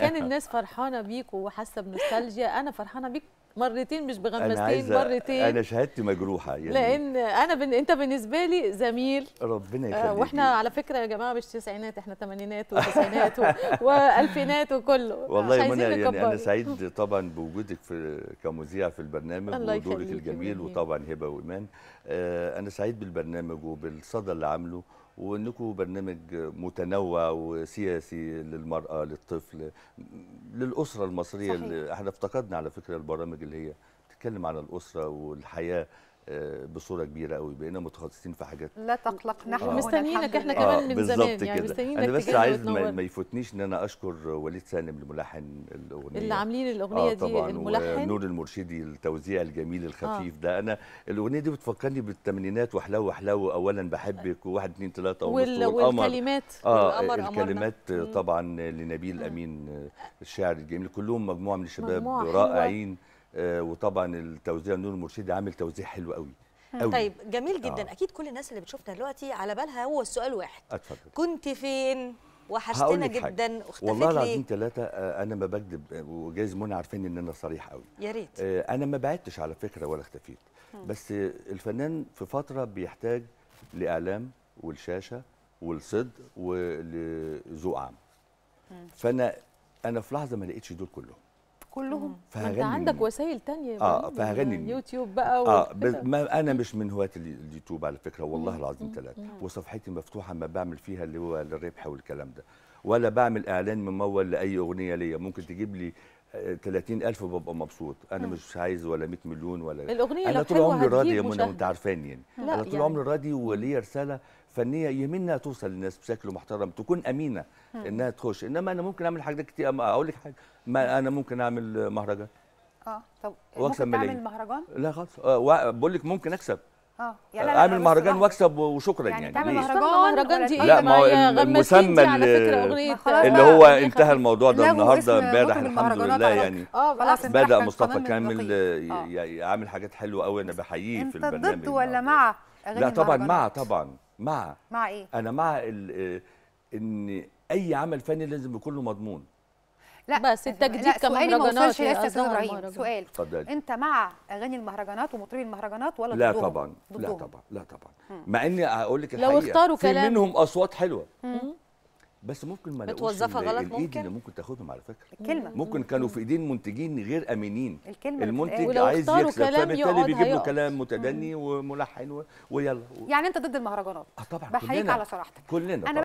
كان الناس فرحانه بيك وحاسه بنوستالجيا انا فرحانه بيك مرتين مش بغمستين مرتين انا شهادتي مجروحه يعني لان انا بن... انت بالنسبه لي زميل ربنا آه، يخليك آه واحنا على فكره يا جماعه مش تسعينات احنا ثمانينات وتسعينات و... والفينات وكله والله يا منى يعني انا سعيد طبعا بوجودك في كمذيع في البرنامج ودورك الجميل وطبعا هبه وايمان آه انا سعيد بالبرنامج وبالصدى اللي عامله وانكم برنامج متنوع وسياسي للمراه للطفل للاسره المصريه صحيح. اللي احنا افتقدنا على فكره البرامج اللي هي بتتكلم عن الاسره والحياه آه، بصوره كبيره قوي بقينا متخصصين في حاجات لا تقلق نحن آه. مستنيينك احنا كمان آه، من زمان يعني مستنيينك انا بس عايز ما, ما يفوتنيش ان انا اشكر وليد سالم الملحن الاغنيه اللي عاملين الاغنيه آه طبعاً دي الملحن نور المرشدي التوزيع الجميل الخفيف آه. ده انا الاغنيه دي بتفكرني بالثمانينات وحلاوه وحلاوه اولا بحبك وواحد آه. اثنين ثلاثه وال... والكلمات اه والأمر الكلمات أمرنا. طبعا لنبيل امين الشاعر الجميل كلهم مجموعه من الشباب رائعين حلوة. آه، وطبعا التوزيع نور المرشدي عامل توزيع حلو قوي أوي. طيب جميل آه. جدا آه. اكيد كل الناس اللي بتشوفنا دلوقتي على بالها هو السؤال واحد اتفضل كنت فين وحشتنا جدا واختفيت والله العظيم ثلاثة آه، أنا ما بكذب وجايز منى عارفين إن أنا صريح قوي يا ريت أنا ما بعدتش على فكرة ولا اختفيت هم. بس الفنان في فترة بيحتاج لإعلام والشاشة والصدق ولذوق عام فأنا أنا في لحظة ما لقيتش دول كلهم كلهم ما انت عندك وسائل تانية اه يعني فهغني يوتيوب بقى اه ما انا مش من هواة اليوتيوب على فكره والله العظيم ثلاث وصفحتي مفتوحه ما بعمل فيها اللي هو الربح والكلام ده ولا بعمل اعلان ممول لاي اغنيه ليا ممكن تجيب لي 30000 ببقى مبسوط انا مش عايز ولا 100 مليون ولا الاغنيه انا طول عمري راضي يا منى وانت عارفاني يعني انا طول يعني. عمري راضي وليا رساله فنيه يهمني توصل للناس بشكل محترم تكون امينه مم. انها تخش انما انا ممكن اعمل حاجات كتير اقول لك حاجه ما انا ممكن اعمل مهرجان اه طب ممكن تعمل مهرجان لا خالص آه، بقول لك ممكن اكسب اه يعني آه، اعمل مهرجان واكسب وشكرا يعني, يعني تعمل مهرجان مهرجان دي لا ما هو المسمى اللي, اللي هو يعني انتهى الموضوع ده النهارده امبارح الحمد لله يعني, يعني آه، بدا مصطفى كامل اه. يعمل حاجات حلوه قوي انا بحييه في البرنامج انت ضد ولا مع لا طبعا مع طبعا مع مع ايه انا مع ان اي عمل فني لازم يكون له مضمون لا بس التجديد لا ما لا يا استاذ ابراهيم سؤال اتفضلي انت مع اغاني المهرجانات ومطربي المهرجانات ولا لا ضدهم؟ طبعا ضدهم. لا طبعا لا طبعا مع اني هقول لك الحقيقه لو اختاروا في منهم اصوات حلوه بس ممكن ما متوظفه غلط ممكن. اللي ممكن تاخدهم على فكره الكلمه ممكن كانوا في ايدين منتجين غير امينين الكلمه المنتج عايز يكسب فبالتالي بيجيب له كلام متدني وملحن ويلا و... يعني انت ضد المهرجانات اه طبعا بحييك على صراحتك كلنا أنا